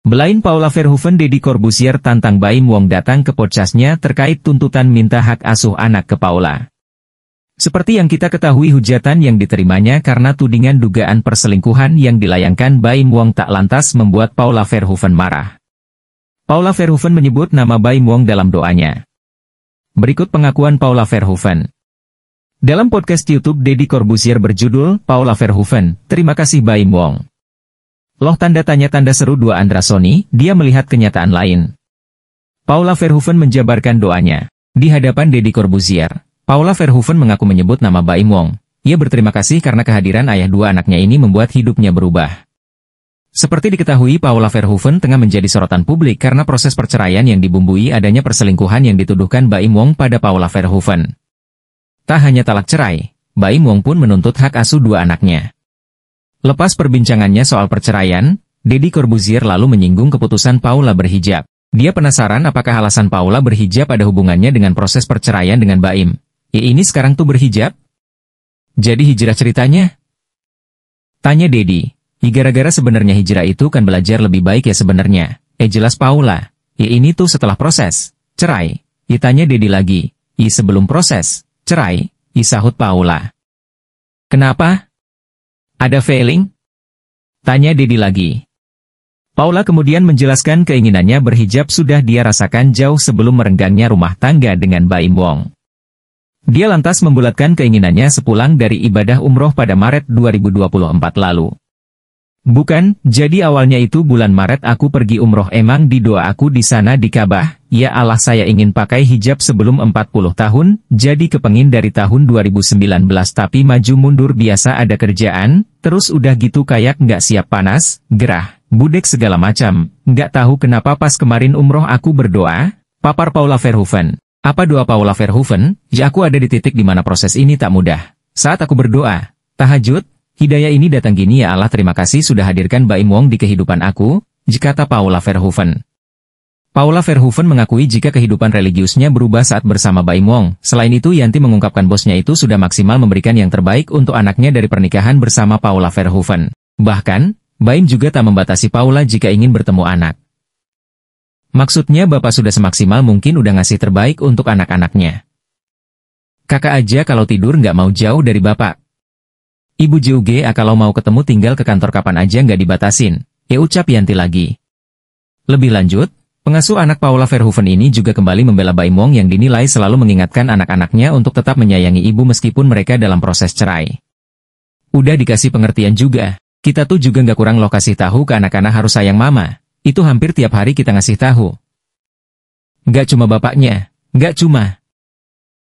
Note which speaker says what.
Speaker 1: Belain Paula Verhoeven Deddy Corbusier tantang Baim Wong datang ke podcastnya terkait tuntutan minta hak asuh anak ke Paula. Seperti yang kita ketahui hujatan yang diterimanya karena tudingan dugaan perselingkuhan yang dilayangkan Baim Wong tak lantas membuat Paula Verhoeven marah. Paula Verhoeven menyebut nama Baim Wong dalam doanya. Berikut pengakuan Paula Verhoeven. Dalam podcast YouTube Deddy Corbusier berjudul Paula Verhoeven, Terima kasih Baim Wong. Loh tanda tanya-tanda seru dua Andra Sony, dia melihat kenyataan lain. Paula Verhoeven menjabarkan doanya. Di hadapan Deddy Corbuzier, Paula Verhoeven mengaku menyebut nama Baim Wong. Ia berterima kasih karena kehadiran ayah dua anaknya ini membuat hidupnya berubah. Seperti diketahui Paula Verhoeven tengah menjadi sorotan publik karena proses perceraian yang dibumbui adanya perselingkuhan yang dituduhkan Baim Wong pada Paula Verhoeven. Tak hanya talak cerai, Baim Wong pun menuntut hak asuh dua anaknya. Lepas perbincangannya soal perceraian, Deddy Corbuzier lalu menyinggung keputusan Paula berhijab. Dia penasaran apakah alasan Paula berhijab pada hubungannya dengan proses perceraian dengan Baim. Ya ini sekarang tuh berhijab? Jadi hijrah ceritanya? Tanya Dedi. Ya gara-gara sebenarnya hijrah itu kan belajar lebih baik ya sebenarnya. Eh jelas Paula. Ya ini tuh setelah proses. Cerai. Ya tanya Dedi lagi. I ya, sebelum proses. Cerai. I ya, sahut Paula. Kenapa? Ada failing? Tanya Dedi lagi. Paula kemudian menjelaskan keinginannya berhijab sudah dia rasakan jauh sebelum merenggangnya rumah tangga dengan Baim Wong. Dia lantas membulatkan keinginannya sepulang dari ibadah umroh pada Maret 2024 lalu. Bukan, jadi awalnya itu bulan Maret aku pergi umroh emang di doa aku di sana di Kabah, Ya Allah saya ingin pakai hijab sebelum 40 tahun, jadi kepengin dari tahun 2019 tapi maju mundur biasa ada kerjaan, terus udah gitu kayak nggak siap panas, gerah, budek segala macam. Nggak tahu kenapa pas kemarin umroh aku berdoa, papar Paula Verhoeven. Apa doa Paula Verhoeven? Ya aku ada di titik di mana proses ini tak mudah. Saat aku berdoa, tahajud, hidayah ini datang gini ya Allah terima kasih sudah hadirkan Baim Wong di kehidupan aku, jikata Paula Verhoeven. Paula Verhoeven mengakui jika kehidupan religiusnya berubah saat bersama Baim Wong. Selain itu, Yanti mengungkapkan bosnya itu sudah maksimal memberikan yang terbaik untuk anaknya dari pernikahan bersama Paula Verhoeven. Bahkan, Baim juga tak membatasi Paula jika ingin bertemu anak. Maksudnya bapak sudah semaksimal mungkin udah ngasih terbaik untuk anak-anaknya. Kakak aja kalau tidur nggak mau jauh dari bapak. Ibu JUG ah, kalau mau ketemu tinggal ke kantor kapan aja nggak dibatasin. Ya ucap Yanti lagi. Lebih lanjut, Pengasuh anak Paula Verhoeven ini juga kembali membela Baim Wong yang dinilai selalu mengingatkan anak-anaknya untuk tetap menyayangi ibu meskipun mereka dalam proses cerai. Udah dikasih pengertian juga, kita tuh juga nggak kurang lokasi tahu ke anak-anak harus sayang mama, itu hampir tiap hari kita ngasih tahu. Nggak cuma bapaknya, nggak cuma,